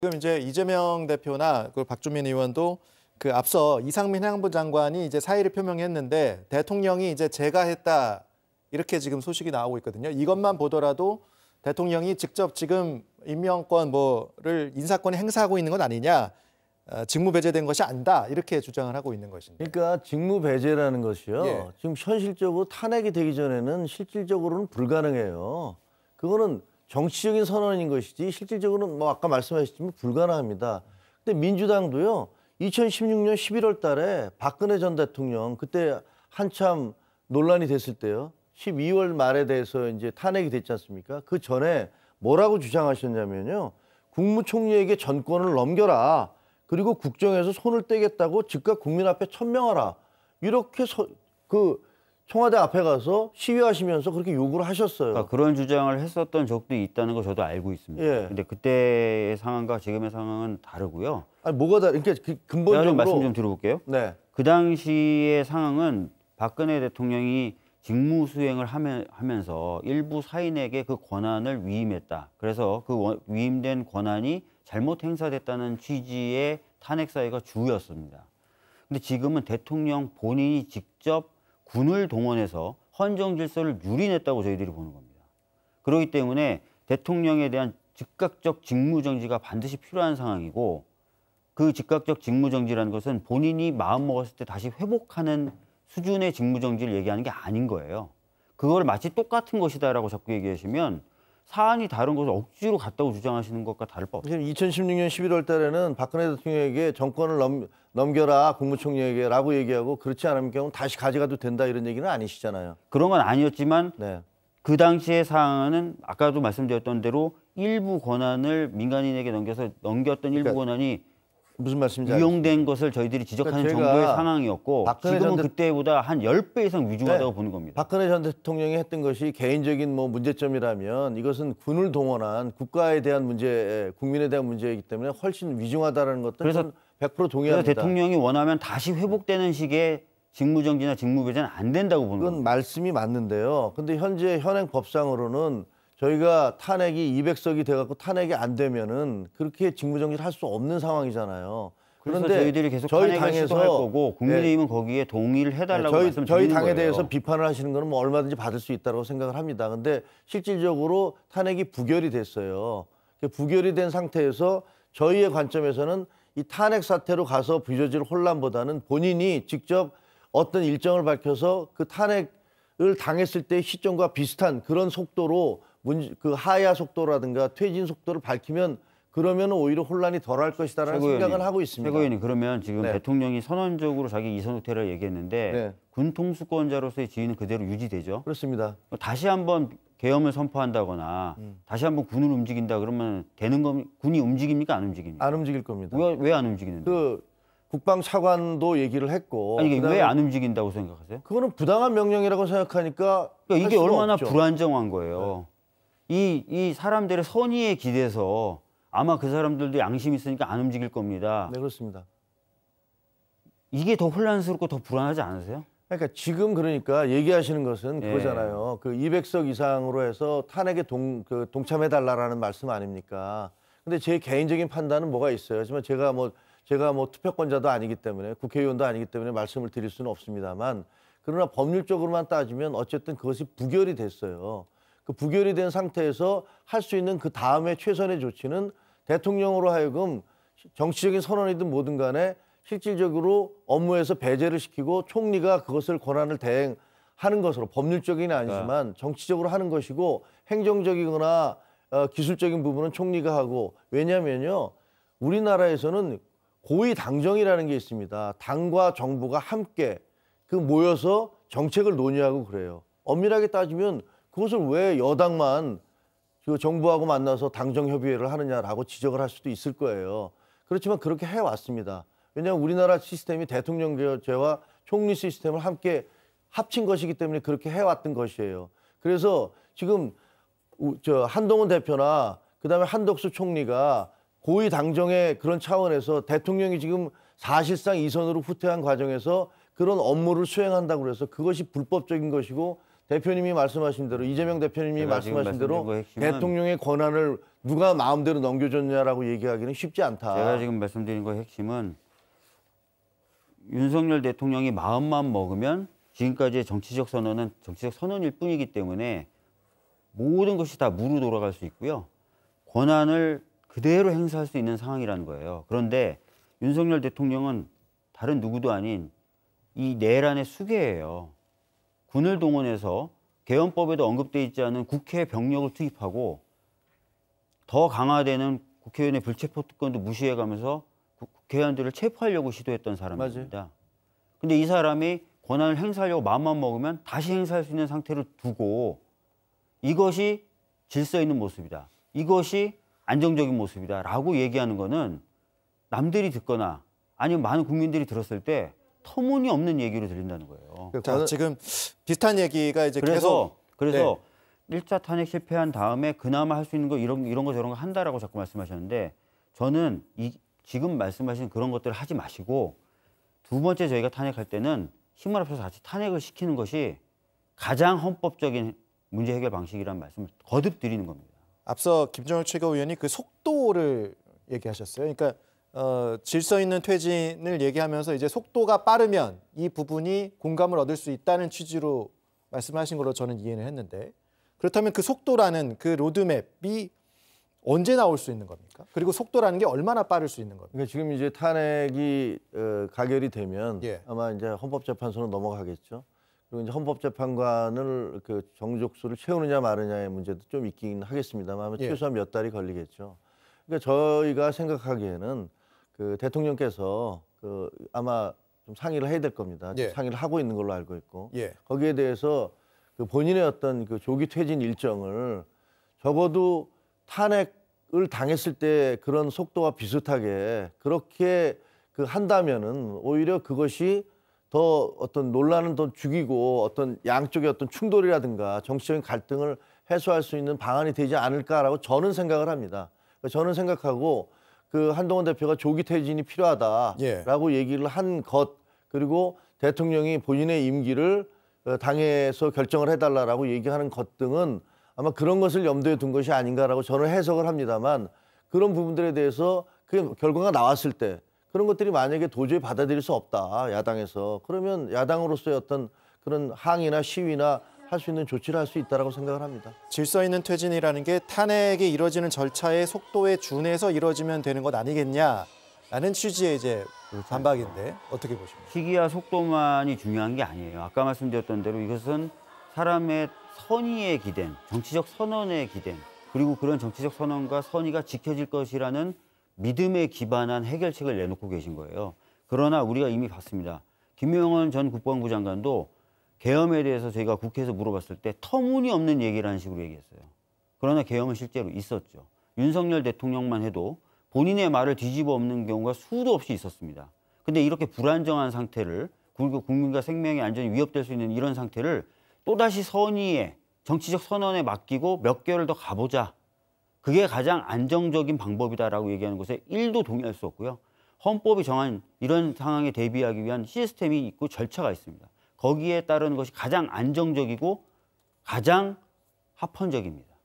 지금 이제 이재명 대표나 그 박주민 의원도 그 앞서 이상민 행안부 장관이 이제 사의를 표명했는데 대통령이 이제 제가 했다 이렇게 지금 소식이 나오고 있거든요. 이것만 보더라도 대통령이 직접 지금 임명권 뭐를 인사권 행사하고 있는 건 아니냐. 어, 직무 배제된 것이 아니다 이렇게 주장을 하고 있는 것입니다. 그러니까 직무 배제라는 것이요. 예. 지금 현실적으로 탄핵이 되기 전에는 실질적으로는 불가능해요. 그거는 정치적인 선언인 것이지 실질적으로는 뭐 아까 말씀하셨지만 불가능합니다. 근데 민주당도요. 2016년 11월 달에 박근혜 전 대통령 그때 한참 논란이 됐을 때요. 12월 말에 대해서 이제 탄핵이 됐지 않습니까? 그 전에 뭐라고 주장하셨냐면요. 국무총리에게 전권을 넘겨라. 그리고 국정에서 손을 떼겠다고 즉각 국민 앞에 천명하라. 이렇게 서, 그 청와대 앞에 가서 시위하시면서 그렇게 요구를 하셨어요. 그러니까 그런 주장을 했었던 적도 있다는 거 저도 알고 있습니다. 예. 근데 그때의 상황과 지금의 상황은 다르고요. 아니 뭐가 다르? 그러니까 근본적으로 말씀 좀 들어볼게요. 네. 그 당시의 상황은 박근혜 대통령이 직무 수행을 하면, 서 일부 사인에게 그 권한을 위임했다. 그래서 그 위임된 권한이 잘못 행사됐다는 취지의 탄핵 사유가 주였습니다. 근데 지금은 대통령 본인이 직접 군을 동원해서 헌정 질서를 유린했다고 저희들이 보는 겁니다. 그렇기 때문에 대통령에 대한 즉각적 직무정지가 반드시 필요한 상황이고 그 즉각적 직무정지라는 것은 본인이 마음먹었을 때 다시 회복하는 수준의 직무정지를 얘기하는 게 아닌 거예요. 그걸 마치 똑같은 것이다라고 자꾸 얘기하시면 사안이 다른 것을 억지로 갔다고 주장하시는 것과 다를 바없죠 2016년 11월 달에는 박근혜 대통령에게 정권을 넘, 넘겨라 국무총리에게 라고 얘기하고 그렇지 않은 경우 다시 가져가도 된다 이런 얘기는 아니시잖아요. 그런 건 아니었지만 네. 그 당시의 사안은 아까도 말씀드렸던 대로 일부 권한을 민간인에게 넘겨서 넘겼던 그러니까, 일부 권한이 무슨 말씀인지 이용된 것을 저희들이 지적하는 그러니까 정부의 상황이었고 지금은 대... 그때보다 한 열 배 이상 위중하다고 네. 보는 겁니다. 박근혜 전 대통령이 했던 것이 개인적인 뭐 문제점이라면 이것은 군을 동원한 국가에 대한 문제, 국민에 대한 문제이기 때문에 훨씬 위중하다는 것도 그래서 100% 동의합니다. 그래서 대통령이 원하면 다시 회복되는 식의 직무정지나 직무배제는 안 된다고 보는 거예요. 그건 말씀이 맞는데요. 근데 현재 현행 법상으로는 저희가 탄핵이 200석이 돼갖고 탄핵이 안 되면은 그렇게 직무정지를 할 수 없는 상황이잖아요. 그런데 저희들이 계속 저희 당에서 할 거고 예. 국민의힘은 네. 거기에 동의를 해달라고 네, 저희, 저희 당에 거예요. 대해서 비판을 하시는 거는 뭐 얼마든지 받을 수 있다고 생각을 합니다. 근데 실질적으로 탄핵이 부결이 됐어요. 그 부결이 된 상태에서 저희의 관점에서는 이 탄핵 사태로 가서 빚어질 혼란보다는 본인이 직접 어떤 일정을 밝혀서 그 탄핵을 당했을 때 시점과 비슷한 그런 속도로 문, 그 하야 속도라든가 퇴진 속도를 밝히면 그러면 오히려 혼란이 덜할 것이다라는 생각을 하고 있습니다. 최고위원이 그러면 지금 네. 대통령이 선언적으로 자기 이선 후퇴를 얘기했는데 네. 군 통수권자로서의 지위는 그대로 유지되죠. 그렇습니다. 뭐 다시 한번 계엄을 선포한다거나 음. 다시 한번 군을 움직인다 그러면 되는 건 군이 움직입니까 안 움직입니까? 안 움직일 겁니다. 왜 안움직이는그 국방차관도 얘기를 했고 아니 왜안 움직인다고 생각하세요? 그거는 부당한 명령이라고 생각하니까 그러니까 이게 얼마나 없죠. 불안정한 거예요. 네. 이, 이 사람들의 선의에 기대서 아마 그 사람들도 양심이 있으니까 안 움직일 겁니다. 네, 그렇습니다. 이게 더 혼란스럽고 더 불안하지 않으세요? 그러니까 지금 그러니까 얘기하시는 것은 예. 그거잖아요. 그 200석 이상으로 해서 탄핵에 동, 그동참해달라는 말씀 아닙니까? 근데 제 개인적인 판단은 뭐가 있어요. 하지만 제가 뭐, 제가 뭐 투표권자도 아니기 때문에 국회의원도 아니기 때문에 말씀을 드릴 수는 없습니다만 그러나 법률적으로만 따지면 어쨌든 그것이 부결이 됐어요. 그 부결이 된 상태에서 할 수 있는 그 다음에 최선의 조치는 대통령으로 하여금 정치적인 선언이든 뭐든 간에 실질적으로 업무에서 배제를 시키고 총리가 그것을 권한을 대행하는 것으로 법률적인 아니지만 네. 정치적으로 하는 것이고 행정적이거나 어, 기술적인 부분은 총리가 하고 왜냐면요 우리나라에서는 고위 당정이라는 게 있습니다. 당과 정부가 함께 그 모여서 정책을 논의하고 그래요. 엄밀하게 따지면 그것을 왜 여당만 그 정부하고 만나서 당정 협의회를 하느냐라고 지적을 할 수도 있을 거예요. 그렇지만 그렇게 해왔습니다. 왜냐하면 우리나라 시스템이 대통령제와 총리 시스템을 함께 합친 것이기 때문에 그렇게 해왔던 것이에요. 그래서 지금 저 한동훈 대표나 그다음에 한덕수 총리가 고위 당정의 그런 차원에서 대통령이 지금 사실상 이선으로 후퇴한 과정에서 그런 업무를 수행한다고 그래서 그것이 불법적인 것이고 대표님이 말씀하신 대로 이재명 대표님이 말씀하신 대로 대통령의 권한을 누가 마음대로 넘겨줬냐라고 얘기하기는 쉽지 않다. 제가 지금 말씀드린 거 핵심은 윤석열 대통령이 마음만 먹으면 지금까지의 정치적 선언은 정치적 선언일 뿐이기 때문에 모든 것이 다 무로 돌아갈 수 있고요. 권한을 그대로 행사할 수 있는 상황이라는 거예요. 그런데 윤석열 대통령은 다른 누구도 아닌 이 내란의 수괴예요. 군을 동원해서 개헌법에도 언급돼 있지 않은 국회 병력을 투입하고 더 강화되는 국회의원의 불체포 특권도 무시해가면서 국회의원들을 체포하려고 시도했던 사람입니다. 맞아 근데 이 사람이 권한을 행사하려고 마음만 먹으면 다시 행사할 수 있는 상태를 두고 이것이 질서 있는 모습이다. 이것이 안정적인 모습이다. 라고 얘기하는 거는 남들이 듣거나 아니면 많은 국민들이 들었을 때 터무니없는 얘기로 들린다는 거예요. 자, 어. 저는... 지금 비슷한 얘기가 이제 그래서 계속... 그래서 네. 1차 탄핵 실패한 다음에 그나마 할 수 있는 거 이런 이런 거 저런 거 한다라고 자꾸 말씀하셨는데 저는 이 지금 말씀하신 그런 것들을 하지 마시고 두 번째 저희가 탄핵할 때는 힘을 합쳐서 같이 탄핵을 시키는 것이 가장 헌법적인 문제 해결 방식이라는 말씀을 거듭 드리는 겁니다. 앞서 김정일 최고위원이 그 속도를 얘기하셨어요. 그러니까 어, 질서 있는 퇴진을 얘기하면서 이제 속도가 빠르면 이 부분이 공감을 얻을 수 있다는 취지로 말씀하신 걸로 저는 이해를 했는데 그렇다면 그 속도라는 그 로드맵이 언제 나올 수 있는 겁니까? 그리고 속도라는 게 얼마나 빠를 수 있는 겁니까? 그러니까 지금 이제 탄핵이 어, 가결이 되면 예. 아마 이제 헌법재판소는 넘어가겠죠. 그리고 이제 헌법재판관을 그 정족수를 채우느냐 마느냐의 문제도 좀 있긴 하겠습니다만 예. 최소한 몇 달이 걸리겠죠. 그러니까 저희가 생각하기에는 그 대통령께서 그 아마 좀 상의를 해야 될 겁니다. 예. 상의를 하고 있는 걸로 알고 있고 예. 거기에 대해서 그 본인의 어떤 그 조기 퇴진 일정을 적어도 탄핵을 당했을 때 그런 속도와 비슷하게 그렇게 그 한다면은 오히려 그것이 더 어떤 논란은 더 죽이고 어떤 양쪽의 어떤 충돌이라든가 정치적인 갈등을 해소할 수 있는 방안이 되지 않을까라고 저는 생각을 합니다. 저는 생각하고 그 한동훈 대표가 조기 퇴진이 필요하다라고 예. 얘기를 한 것 그리고 대통령이 본인의 임기를 어, 당에서 결정을 해달라라고 얘기하는 것 등은 아마 그런 것을 염두에 둔 것이 아닌가라고 저는 해석을 합니다만 그런 부분들에 대해서 그 결과가 나왔을 때 그런 것들이 만약에 도저히 받아들일 수 없다 야당에서 그러면 야당으로서의 어떤 그런 항의나 시위나 할수 있는 조치를 할 수 있다고 생각을 합니다. 질서 있는 퇴진이라는 게 탄핵이 이뤄지는 절차의 속도에 준해서 이뤄지면 되는 것 아니겠냐라는 취지의 이제 반박인데 어떻게 보십니까? 시기와 속도만이 중요한 게 아니에요. 아까 말씀드렸던 대로 이것은 사람의 선의에 기댄, 정치적 선언에 기댄, 그리고 그런 정치적 선언과 선의가 지켜질 것이라는 믿음에 기반한 해결책을 내놓고 계신 거예요. 그러나 우리가 이미 봤습니다. 김명원 전 국방부 장관도 계엄에 대해서 저희가 국회에서 물어봤을 때 터무니없는 얘기라는 식으로 얘기했어요. 그러나 계엄은 실제로 있었죠. 윤석열 대통령만 해도 본인의 말을 뒤집어 엎는 경우가 수도 없이 있었습니다. 근데 이렇게 불안정한 상태를 그리고 국민과 생명이 안전이 위협될 수 있는 이런 상태를 또다시 선의에 정치적 선언에 맡기고 몇 개월 더 가보자. 그게 가장 안정적인 방법이다라고 얘기하는 것에 1도 동의할 수 없고요. 헌법이 정한 이런 상황에 대비하기 위한 시스템이 있고 절차가 있습니다. 거기에 따른 것이 가장 안정적이고 가장 합헌적입니다.